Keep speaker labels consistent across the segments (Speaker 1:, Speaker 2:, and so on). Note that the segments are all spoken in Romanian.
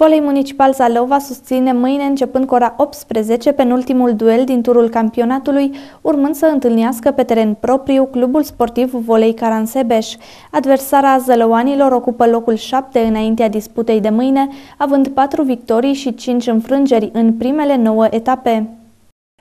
Speaker 1: Volei Municipal Zalău susține mâine, începând cu ora 18, penultimul duel din turul campionatului, urmând să întâlnească pe teren propriu clubul sportiv Volei Caransebeș. Adversara zălăuanilor ocupă locul 7 înaintea disputei de mâine, având 4 victorii și 5 înfrângeri în primele 9 etape.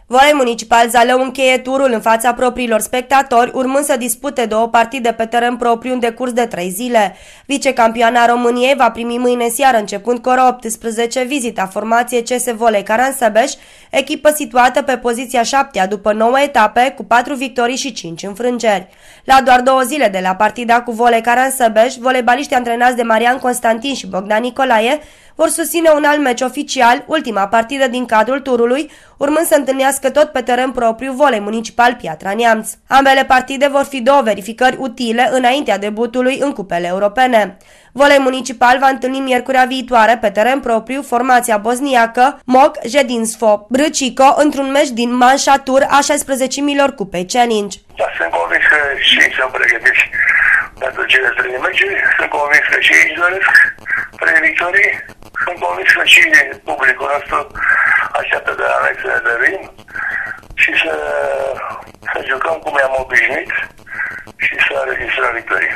Speaker 1: Volei
Speaker 2: Municipal Zalău încheie turul în fața propriilor spectatori, urmând să dispute două partide pe teren propriu în decurs de trei zile. Vicecampioana României va primi mâine seară, începând cu ora 18, vizita formației CS Volei Caransebeș, echipă situată pe poziția 7 după 9 etape cu 4 victorii și 5 înfrângeri. La doar două zile de la partida cu Vole Caran Săbeș, volebaliștii antrenați de Marian Constantin și Bogdan Nicolae vor susține un alt meci oficial, ultima partidă din cadrul turului, urmând să întâlnească tot pe teren propriu Vole municipal Piatra Neamț. Ambele partide vor fi două verificări utile înaintea debutului în cupele europene. Volei municipal va întâlni miercurea viitoare pe teren propriu formația bosniacă Mog Jedinsfo Brăcico într-un meci din manșatur a 16-milor pe Challenge.
Speaker 3: Da, sunt convins că și sunt pregătiți pentru cele trei meci, sunt convins că și ei doresc trei victorii, sunt convins că și publicul nostru așteaptă de la noi să ne dărim și să, să jucăm cum i-am obișnuit și să registrăm victorii.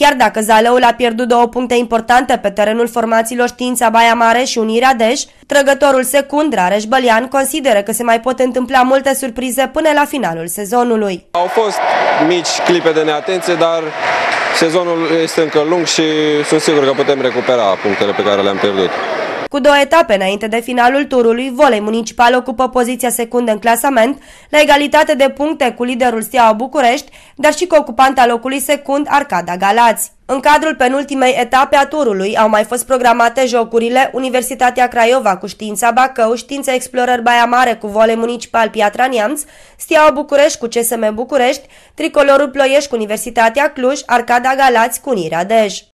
Speaker 2: Chiar dacă Zaleul a pierdut două puncte importante pe terenul formațiilor Știința Baia Mare și Unirea Deș, trăgătorul secund Rareș Bălian consideră că se mai pot întâmpla multe surprize până la finalul sezonului.
Speaker 1: Au fost mici clipe de neatenție, dar sezonul este încă lung și sunt sigur că putem recupera punctele pe care le-am pierdut.
Speaker 2: Cu două etape înainte de finalul turului, volei municipal ocupă poziția secundă în clasament, la egalitate de puncte cu liderul Steaua București, dar și cu ocupanta locului secund Arcada Galați. În cadrul penultimei etape a turului au mai fost programate jocurile Universitatea Craiova cu știința Bacău, Știința Explorer Baia Mare cu vole municipal Piatra Neamț, Steaua București cu CSM București, Tricolorul Ploiești cu Universitatea Cluj, Arcada Galați cu Nirea Dej.